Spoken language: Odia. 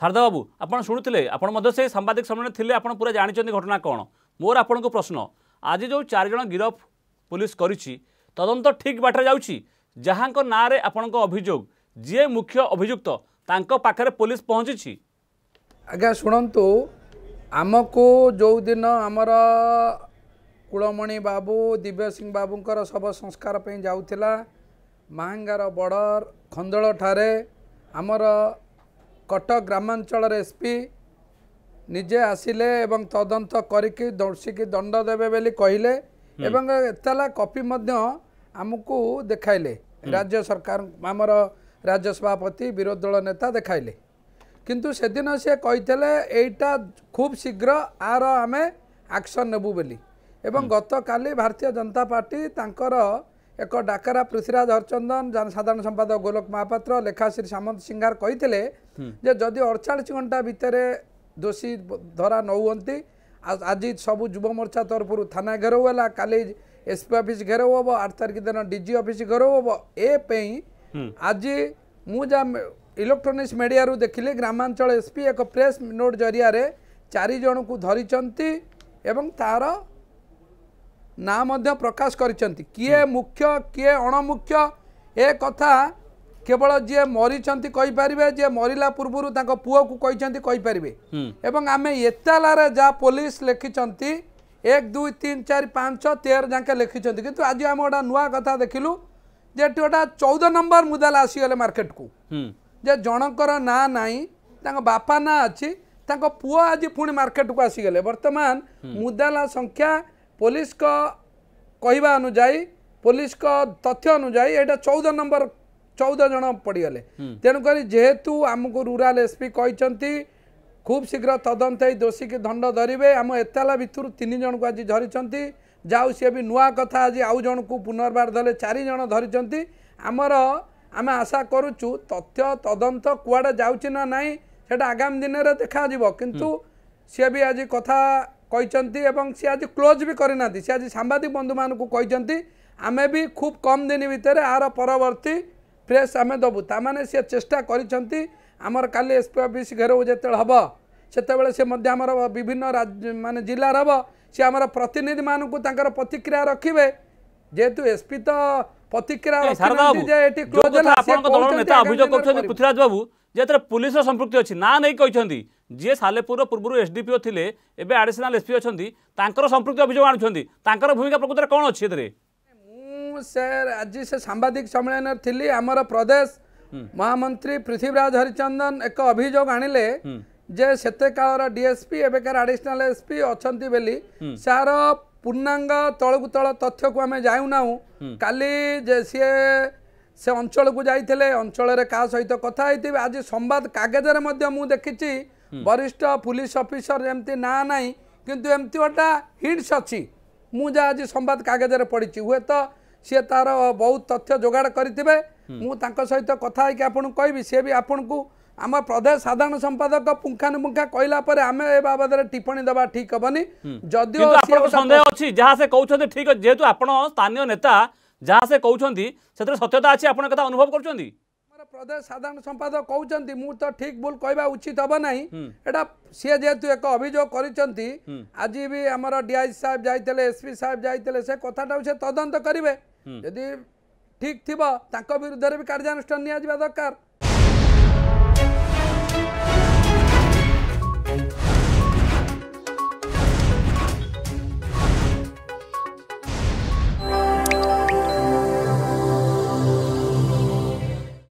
ଶାରଦା ବାବୁ ଆପଣ ଶୁଣୁଥିଲେ ଆପଣ ମଧ୍ୟ ସେ ସାମ୍ବାଦିକ ସମ୍ମିଳନୀ ଥିଲେ ଆପଣ ପୁରା ଜାଣିଛନ୍ତି ଘଟଣା କ'ଣ ମୋର ଆପଣଙ୍କୁ ପ୍ରଶ୍ନ ଆଜି ଯେଉଁ ଚାରିଜଣ ଗିରଫ ପୋଲିସ କରିଛି ତଦନ୍ତ ଠିକ୍ ବାଟରେ ଯାଉଛି ଯାହାଙ୍କ ନାଁରେ ଆପଣଙ୍କ ଅଭିଯୋଗ ଯିଏ ମୁଖ୍ୟ ଅଭିଯୁକ୍ତ ତାଙ୍କ ପାଖରେ ପୋଲିସ ପହଞ୍ଚିଛି ଆଜ୍ଞା ଶୁଣନ୍ତୁ ଆମକୁ ଯେଉଁଦିନ ଆମର କୁଳମଣି ବାବୁ ଦିବ୍ୟସିଂ ବାବୁଙ୍କର ଶବ ସଂସ୍କାର ପାଇଁ ଯାଉଥିଲା ମାହାଙ୍ଗାର ବର୍ଡ଼ର ଖନ୍ଦଳ ଠାରେ ଆମର କଟକ ଗ୍ରାମାଞ୍ଚଳର ଏସ୍ପି ନିଜେ ଆସିଲେ ଏବଂ ତଦନ୍ତ କରିକି ଦୋଷୀକି ଦଣ୍ଡ ଦେବେ ବୋଲି କହିଲେ ଏବଂ ଏତଲା କପି ମଧ୍ୟ ଆମକୁ ଦେଖାଇଲେ ରାଜ୍ୟ ସରକାର ଆମର ରାଜ୍ୟସଭାପତି ବିରୋଧୀ ଦଳ ନେତା ଦେଖାଇଲେ କିନ୍ତୁ ସେଦିନ ସିଏ କହିଥିଲେ ଏଇଟା ଖୁବ୍ ଶୀଘ୍ର ଆର ଆମେ ଆକ୍ସନ୍ ନେବୁ ବୋଲି ଏବଂ ଗତକାଲି ଭାରତୀୟ ଜନତା ପାର୍ଟି ତାଙ୍କର ଏକ ଡାକରା ପୃଥ୍ୱୀରାଜ ହରଚନ୍ଦନ ସାଧାରଣ ସମ୍ପାଦକ ଗୋଲକ ମହାପାତ୍ର ଲେଖା ଶ୍ରୀ ସାମନ୍ତ ସିଂହାର କହିଥିଲେ ଯେ ଯଦି ଅଡ଼ଚାଳିଶ ଘଣ୍ଟା ଭିତରେ ଦୋଷୀ ଧରା ନ ହୁଅନ୍ତି ଆଜି ସବୁ ଯୁବମୋର୍ଚ୍ଚା ତରଫରୁ ଥାନା ଘେରାଉ ହେଲା କାଲି ଏସ୍ପି ଅଫିସ୍ ଘେରାଉ ହେବ ଆଠ ତାରିଖ ଦିନ ଡି ଜି ଅଫିସ୍ ଘେରାଉ ହେବ ଏ ପାଇଁ ଆଜି ମୁଁ ଯାହା ଇଲେକ୍ଟ୍ରୋନିକ୍ସ ମିଡ଼ିଆରୁ ଦେଖିଲି ଗ୍ରାମାଞ୍ଚଳ ଏସ୍ପି ଏକ ପ୍ରେସ୍ ନୋଟ୍ ଜରିଆରେ ଚାରି ଜଣଙ୍କୁ ଧରିଛନ୍ତି ଏବଂ ତା'ର ନାଁ ମଧ୍ୟ ପ୍ରକାଶ କରିଛନ୍ତି କିଏ ମୁଖ୍ୟ କିଏ ଅଣମୁଖ୍ୟ ଏ କଥା କେବଳ ଯିଏ ମରିଛନ୍ତି କହିପାରିବେ ଯିଏ ମରିଲା ପୂର୍ବରୁ ତାଙ୍କ ପୁଅକୁ କହିଛନ୍ତି କହିପାରିବେ ଏବଂ ଆମେ ଏତାଲାରେ ଯାହା ପୋଲିସ ଲେଖିଛନ୍ତି ଏକ ଦୁଇ ତିନି ଚାରି ପାଞ୍ଚ ତେର ଯାକେ ଲେଖିଛନ୍ତି କିନ୍ତୁ ଆଜି ଆମେ ଗୋଟେ ନୂଆ କଥା ଦେଖିଲୁ ଯେ ଏଠି ଗୋଟେ ଚଉଦ ନମ୍ବର ମୁଦାଲା ଆସିଗଲେ ମାର୍କେଟକୁ ଯେ ଜଣଙ୍କର ନାଁ ନାହିଁ ତାଙ୍କ ବାପା ନାଁ ଅଛି ତାଙ୍କ ପୁଅ ଆଜି ପୁଣି ମାର୍କେଟକୁ ଆସିଗଲେ ବର୍ତ୍ତମାନ ମୁଦାଲା ସଂଖ୍ୟା ପୋଲିସ କହିବା ଅନୁଯାୟୀ ପୋଲିସ ତଥ୍ୟ ଅନୁଯାୟୀ ଏଇଟା ଚଉଦ ନମ୍ବର ଚଉଦ ଜଣ ପଡ଼ିଗଲେ ତେଣୁକରି ଯେହେତୁ ଆମକୁ ରୁରାଲ ଏସ୍ପି କହିଛନ୍ତି ଖୁବ୍ ଶୀଘ୍ର ତଦନ୍ତ ହେଇ ଦୋଷୀକି ଦଣ୍ଡ ଧରିବେ ଆମ ଏତଲା ଭିତରୁ ତିନି ଜଣଙ୍କୁ ଆଜି ଧରିଛନ୍ତି ଯାଉ ସିଏ ବି ନୂଆ କଥା ଆଜି ଆଉ ଜଣଙ୍କୁ ପୁନର୍ବାର ଧରିଲେ ଚାରି ଜଣ ଧରିଛନ୍ତି ଆମର ଆମେ ଆଶା କରୁଛୁ ତଥ୍ୟ ତଦନ୍ତ କୁଆଡ଼େ ଯାଉଛି ନା ନାହିଁ ସେଇଟା ଆଗାମୀ ଦିନରେ ଦେଖାଯିବ କିନ୍ତୁ ସିଏ ବି ଆଜି କଥା କହିଛନ୍ତି ଏବଂ ସେ ଆଜି କ୍ଲୋଜ୍ ବି କରିନାହାନ୍ତି ସେ ଆଜି ସାମ୍ବାଦିକ ବନ୍ଧୁମାନଙ୍କୁ କହିଛନ୍ତି ଆମେ ବି ଖୁବ୍ କମ୍ ଦିନ ଭିତରେ ଏହାର ପରବର୍ତ୍ତୀ ପ୍ରେସ୍ ଆମେ ଦେବୁ ତାମାନେ ସିଏ ଚେଷ୍ଟା କରିଛନ୍ତି ଆମର କାଲି ଏସ୍ ପି ଅଫିସ୍ ଘେରଉ ଯେତେବେଳେ ହେବ ସେତେବେଳେ ସେ ମଧ୍ୟ ଆମର ବିଭିନ୍ନ ମାନେ ଜିଲ୍ଲାର ହେବ ସେ ଆମର ପ୍ରତିନିଧିମାନଙ୍କୁ ତାଙ୍କର ପ୍ରତିକ୍ରିୟା ରଖିବେ ଯେହେତୁ ଏସ୍ପି ତ ପ୍ରତିକ୍ରିୟା ଅଭିଯୋଗ କରୁଛନ୍ତି ପୃଥ୍ୱୀରାଜ ବାବୁ ଯେତେବେଳେ ପୁଲିସର ସମ୍ପୃକ୍ତି ଅଛି ନା ନେଇ କହିଛନ୍ତି ଯିଏ ସାଲେପୁରର ପୂର୍ବରୁ ଏସ୍ଡିପିଓ ଥିଲେ ଏବେ ଆଡ଼ିସନାଲ୍ ଏସ୍ପି ଅଛନ୍ତି ତାଙ୍କର ସମ୍ପୃକ୍ତି ଅଭିଯୋଗ ଆଣୁଛନ୍ତି ତାଙ୍କର ଭୂମିକା ପ୍ରକୃତରେ କ'ଣ ଅଛି ଏଥିରେ ମୁଁ ସେ ଆଜି ସେ ସାମ୍ବାଦିକ ସମ୍ମିଳନୀରେ ଥିଲି ଆମର ପ୍ରଦେଶ ମହାମନ୍ତ୍ରୀ ପୃଥିବୀରାଜ ହରିଚନ୍ଦନ ଏକ ଅଭିଯୋଗ ଆଣିଲେ ଯେ ସେତେ କାଳର ଡିଏସ୍ପି ଏବେକାର ଆଡ଼ିସନାଲ୍ ଏସ୍ପି ଅଛନ୍ତି ବୋଲି ସାର ପୂର୍ଣ୍ଣାଙ୍ଗ ତଳକୁ ତଳ ତଥ୍ୟକୁ ଆମେ ଯାଉନାହୁଁ କାଲି ଯେ ସିଏ ସେ ଅଞ୍ଚଳକୁ ଯାଇଥିଲେ ଅଞ୍ଚଳରେ କାହା ସହିତ କଥା ହେଇଥିବେ ଆଜି ସମ୍ବାଦ କାଗଜରେ ମଧ୍ୟ ମୁଁ ଦେଖିଛି ବରିଷ୍ଠ ପୁଲିସ ଅଫିସର ଏମିତି ନାଁ ନାହିଁ କିନ୍ତୁ ଏମିତି ଗୋଟା ହିଣ୍ଟସ୍ ଅଛି ମୁଁ ଯାହା ଆଜି ସମ୍ବାଦ କାଗଜରେ ପଢ଼ିଛି ହୁଏତ ସିଏ ତାର ବହୁତ ତଥ୍ୟ ଯୋଗାଡ଼ କରିଥିବେ ମୁଁ ତାଙ୍କ ସହିତ କଥା ହେଇକି ଆପଣଙ୍କୁ କହିବି ସିଏ ବି ଆପଣଙ୍କୁ ଆମ ପ୍ରଦେଶ ସାଧାରଣ ସମ୍ପାଦକ ପୁଙ୍ଖାନୁପୁଙ୍ଖା କହିଲା ପରେ ଆମେ ଏ ବାବଦରେ ଟିପ୍ପଣୀ ଦେବା ଠିକ୍ ହବନି ଯଦିଓ ସନ୍ଦେହ ଅଛି ଯାହା ସେ କହୁଛନ୍ତି ଠିକ୍ ଯେହେତୁ ଆପଣ ସ୍ଥାନୀୟ ନେତା ଯାହା ସେ କହୁଛନ୍ତି ସେଥିରେ ସତ୍ୟତା ଅଛି ଆପଣ କଥା ଅନୁଭବ କରୁଛନ୍ତି প্রদেশ সাধারণ সম্পাদক কৌন মু তো ঠিক ভুল কহা উচিত হব না এটা সি যেহেতু এক অভিযোগ করেছেন আজ বি আমার ডিআই সাহেব যাই এসপি সাহেব যাই সে কথাটা সে তদন্ত করবে যদি ঠিক থিব তাঁর বিধে কার্যানুষ্ঠান নিয়ে দরকার